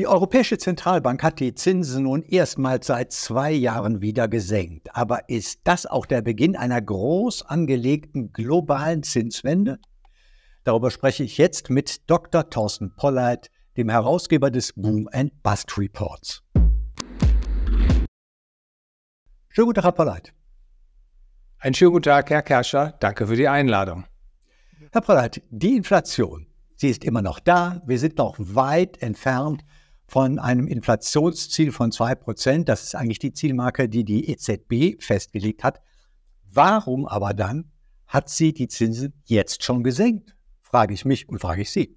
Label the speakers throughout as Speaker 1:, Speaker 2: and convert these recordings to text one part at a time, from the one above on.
Speaker 1: Die Europäische Zentralbank hat die Zinsen nun erstmals seit zwei Jahren wieder gesenkt. Aber ist das auch der Beginn einer groß angelegten globalen Zinswende? Darüber spreche ich jetzt mit Dr. Thorsten Polleit, dem Herausgeber des
Speaker 2: Boom and Bust Reports.
Speaker 1: Schönen guten Tag, Herr Polleit.
Speaker 2: Einen schönen guten Tag, Herr Kerscher. Danke für die Einladung.
Speaker 1: Herr Polleit, die Inflation, sie ist immer noch da. Wir sind noch weit entfernt von einem Inflationsziel von 2%, das ist eigentlich die Zielmarke, die die EZB festgelegt hat. Warum aber dann hat sie die Zinsen jetzt schon
Speaker 2: gesenkt? Frage ich mich und frage ich Sie.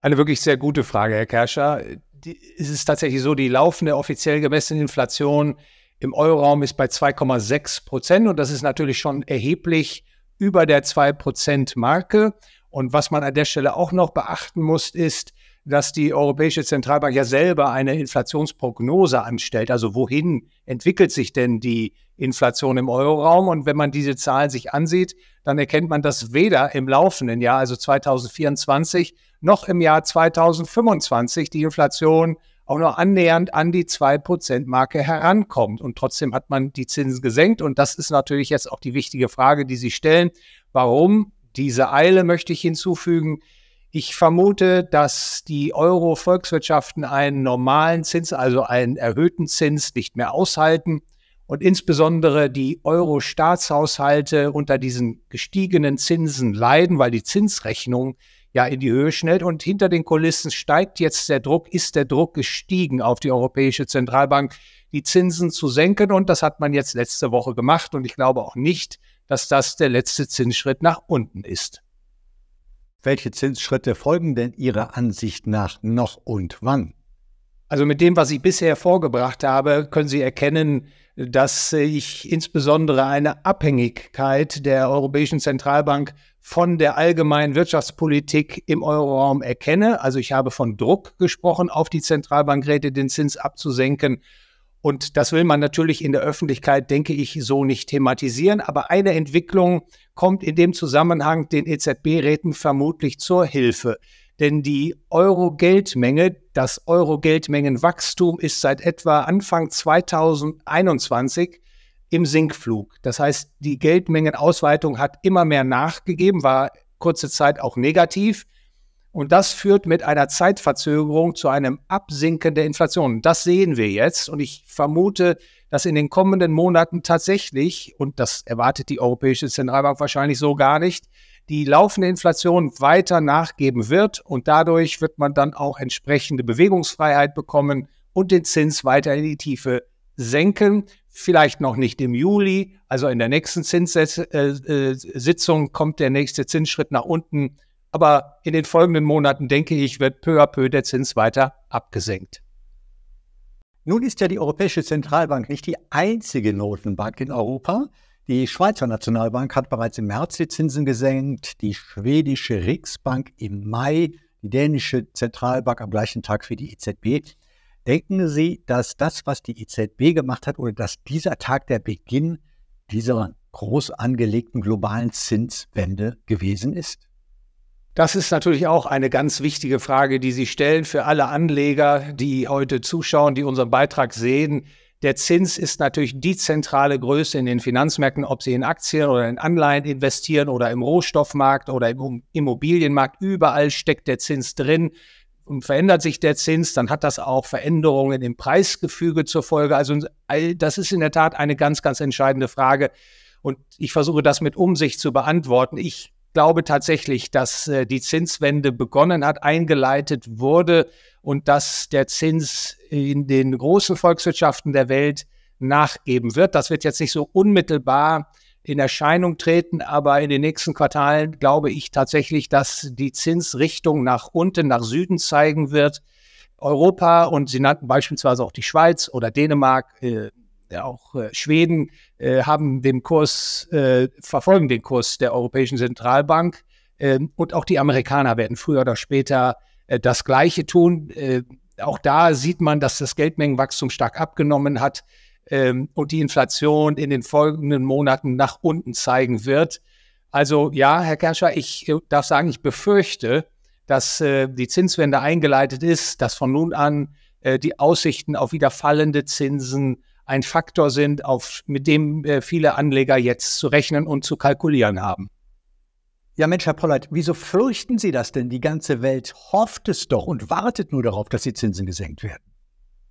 Speaker 2: Eine wirklich sehr gute Frage, Herr Kerscher. Die, ist es ist tatsächlich so, die laufende offiziell gemessene Inflation im Euroraum ist bei 2,6 Prozent und das ist natürlich schon erheblich über der 2 Prozent Marke. Und was man an der Stelle auch noch beachten muss, ist, dass die Europäische Zentralbank ja selber eine Inflationsprognose anstellt. Also wohin entwickelt sich denn die Inflation im Euroraum? Und wenn man diese Zahlen sich ansieht, dann erkennt man, dass weder im laufenden Jahr, also 2024, noch im Jahr 2025 die Inflation auch nur annähernd an die 2%-Marke herankommt. Und trotzdem hat man die Zinsen gesenkt. Und das ist natürlich jetzt auch die wichtige Frage, die Sie stellen. Warum diese Eile, möchte ich hinzufügen? Ich vermute, dass die Euro-Volkswirtschaften einen normalen Zins, also einen erhöhten Zins, nicht mehr aushalten und insbesondere die Euro-Staatshaushalte unter diesen gestiegenen Zinsen leiden, weil die Zinsrechnung ja in die Höhe schnellt. Und hinter den Kulissen steigt jetzt der Druck, ist der Druck gestiegen auf die Europäische Zentralbank, die Zinsen zu senken. Und das hat man jetzt letzte Woche gemacht. Und ich glaube auch nicht, dass das der letzte Zinsschritt nach unten ist. Welche Zinsschritte folgen denn Ihrer Ansicht nach noch und wann? Also mit dem, was ich bisher vorgebracht habe, können Sie erkennen, dass ich insbesondere eine Abhängigkeit der Europäischen Zentralbank von der allgemeinen Wirtschaftspolitik im Euroraum erkenne. Also ich habe von Druck gesprochen, auf die Zentralbankräte den Zins abzusenken. Und das will man natürlich in der Öffentlichkeit, denke ich, so nicht thematisieren. Aber eine Entwicklung kommt in dem Zusammenhang den EZB-Räten vermutlich zur Hilfe. Denn die Euro-Geldmenge, das Euro-Geldmengenwachstum ist seit etwa Anfang 2021 im Sinkflug. Das heißt, die Geldmengenausweitung hat immer mehr nachgegeben, war kurze Zeit auch negativ. Und das führt mit einer Zeitverzögerung zu einem Absinken der Inflation. Das sehen wir jetzt. Und ich vermute, dass in den kommenden Monaten tatsächlich, und das erwartet die Europäische Zentralbank wahrscheinlich so gar nicht, die laufende Inflation weiter nachgeben wird. Und dadurch wird man dann auch entsprechende Bewegungsfreiheit bekommen und den Zins weiter in die Tiefe senken. Vielleicht noch nicht im Juli, also in der nächsten Zinssitzung äh, äh, kommt der nächste Zinsschritt nach unten aber in den folgenden Monaten, denke ich, wird peu à peu der Zins weiter abgesenkt.
Speaker 1: Nun ist ja die Europäische Zentralbank nicht die einzige Notenbank in Europa. Die Schweizer Nationalbank hat bereits im März die Zinsen gesenkt, die schwedische Riksbank im Mai, die dänische Zentralbank am gleichen Tag wie die EZB. Denken Sie, dass das, was die EZB gemacht hat, oder dass dieser Tag der Beginn dieser groß angelegten globalen Zinswende gewesen
Speaker 2: ist? Das ist natürlich auch eine ganz wichtige Frage, die Sie stellen für alle Anleger, die heute zuschauen, die unseren Beitrag sehen. Der Zins ist natürlich die zentrale Größe in den Finanzmärkten, ob Sie in Aktien oder in Anleihen investieren oder im Rohstoffmarkt oder im Immobilienmarkt. Überall steckt der Zins drin. Und verändert sich der Zins, dann hat das auch Veränderungen im Preisgefüge zur Folge. Also das ist in der Tat eine ganz, ganz entscheidende Frage. Und ich versuche das mit Umsicht zu beantworten. Ich glaube tatsächlich, dass äh, die Zinswende begonnen hat, eingeleitet wurde und dass der Zins in den großen Volkswirtschaften der Welt nachgeben wird. Das wird jetzt nicht so unmittelbar in Erscheinung treten, aber in den nächsten Quartalen glaube ich tatsächlich, dass die Zinsrichtung nach unten, nach Süden zeigen wird. Europa und Sie nannten beispielsweise auch die Schweiz oder Dänemark, äh, äh, auch äh, Schweden äh, haben den Kurs, äh, verfolgen den Kurs der Europäischen Zentralbank Äh, und auch die Amerikaner werden früher oder später äh, das Gleiche tun. Äh, auch da sieht man, dass das Geldmengenwachstum stark abgenommen hat ähm, und die Inflation in den folgenden Monaten nach unten zeigen wird. Also ja, Herr Kerscher, ich äh, darf sagen, ich befürchte, dass äh, die Zinswende eingeleitet ist, dass von nun an äh, die Aussichten auf wieder fallende Zinsen ein Faktor sind, auf, mit dem äh, viele Anleger jetzt zu rechnen und zu kalkulieren haben. Ja, Mensch, Herr
Speaker 1: Polleit, wieso fürchten Sie das denn? Die ganze Welt hofft es doch und wartet nur darauf, dass die Zinsen gesenkt werden.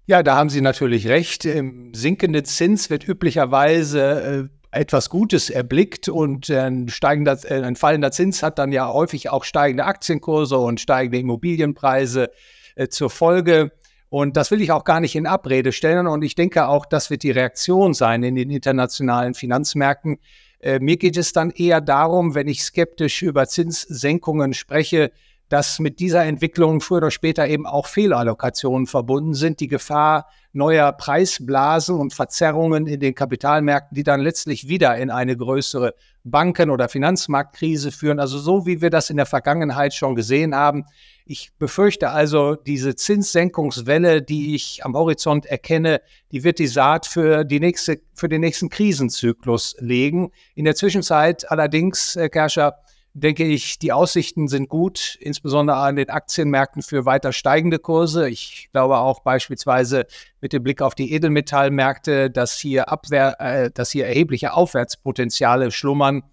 Speaker 2: Ja, da haben Sie natürlich recht. Im sinkende Zins wird üblicherweise äh, etwas Gutes erblickt und ein, steigender, äh, ein fallender Zins hat dann ja häufig auch steigende Aktienkurse und steigende Immobilienpreise äh, zur Folge. Und das will ich auch gar nicht in Abrede stellen. Und ich denke auch, das wird die Reaktion sein in den internationalen Finanzmärkten. Äh, mir geht es dann eher darum, wenn ich skeptisch über Zinssenkungen spreche, dass mit dieser Entwicklung früher oder später eben auch Fehlallokationen verbunden sind, die Gefahr neuer Preisblasen und Verzerrungen in den Kapitalmärkten, die dann letztlich wieder in eine größere Banken- oder Finanzmarktkrise führen. Also so wie wir das in der Vergangenheit schon gesehen haben. Ich befürchte also, diese Zinssenkungswelle, die ich am Horizont erkenne, die wird die Saat für, die nächste, für den nächsten Krisenzyklus legen. In der Zwischenzeit allerdings, Herr äh, Kerscher, denke ich, die Aussichten sind gut, insbesondere an den Aktienmärkten für weiter steigende Kurse. Ich glaube auch beispielsweise mit dem Blick auf die Edelmetallmärkte, dass hier, Abwehr, äh, dass hier erhebliche Aufwärtspotenziale schlummern.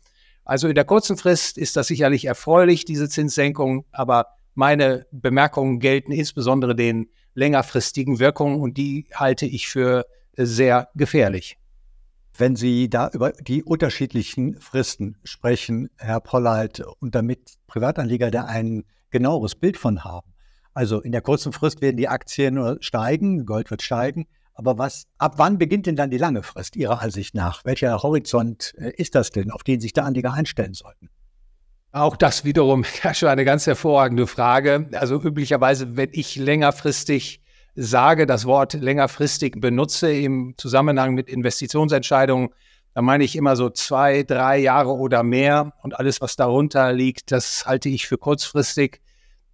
Speaker 2: Also in der kurzen Frist ist das sicherlich erfreulich, diese Zinssenkung, aber meine Bemerkungen gelten insbesondere den längerfristigen Wirkungen und die halte ich für sehr gefährlich.
Speaker 1: Wenn Sie da über die unterschiedlichen Fristen sprechen, Herr Polleit, und damit Privatanleger da ein genaueres Bild von haben. Also in der kurzen Frist werden die Aktien steigen, Gold wird steigen. Aber was, ab wann beginnt denn dann die lange Frist Ihrer Ansicht nach? Welcher Horizont äh, ist das denn, auf den sich da Anleger einstellen sollten?
Speaker 2: Auch das wiederum, Herr Schwer, eine ganz hervorragende Frage. Also üblicherweise, wenn ich längerfristig sage, das Wort längerfristig benutze im Zusammenhang mit Investitionsentscheidungen, da meine ich immer so zwei, drei Jahre oder mehr und alles, was darunter liegt, das halte ich für kurzfristig.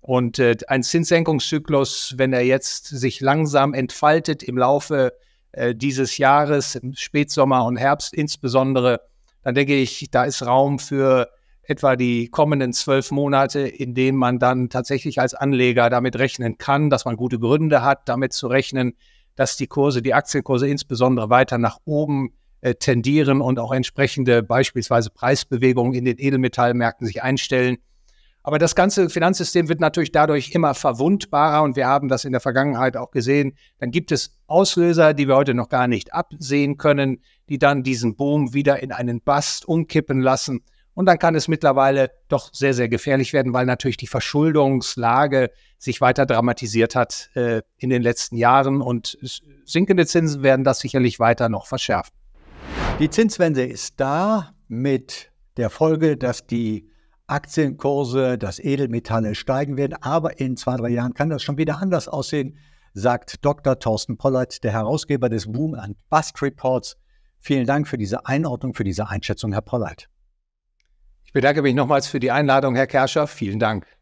Speaker 2: Und äh, ein Zinssenkungszyklus, wenn er jetzt sich langsam entfaltet im Laufe äh, dieses Jahres, im Spätsommer und Herbst insbesondere, dann denke ich, da ist Raum für etwa die kommenden zwölf Monate, in denen man dann tatsächlich als Anleger damit rechnen kann, dass man gute Gründe hat, damit zu rechnen, dass die Kurse, die Aktienkurse insbesondere weiter nach oben äh, tendieren und auch entsprechende beispielsweise Preisbewegungen in den Edelmetallmärkten sich einstellen. Aber das ganze Finanzsystem wird natürlich dadurch immer verwundbarer und wir haben das in der Vergangenheit auch gesehen. Dann gibt es Auslöser, die wir heute noch gar nicht absehen können, die dann diesen Boom wieder in einen Bast umkippen lassen. Und dann kann es mittlerweile doch sehr, sehr gefährlich werden, weil natürlich die Verschuldungslage sich weiter dramatisiert hat äh, in den letzten Jahren und sinkende Zinsen werden das sicherlich weiter noch verschärfen. Die Zinswende ist da mit der Folge, dass die
Speaker 1: Aktienkurse, dass Edelmetalle steigen werden. Aber in zwei, drei Jahren kann das schon wieder anders aussehen, sagt Dr. Thorsten Pollert, der Herausgeber des Boom and Bust Reports. Vielen Dank für diese Einordnung, für diese Einschätzung, Herr Pollert bedanke mich nochmals für die Einladung, Herr Kerscher. Vielen Dank.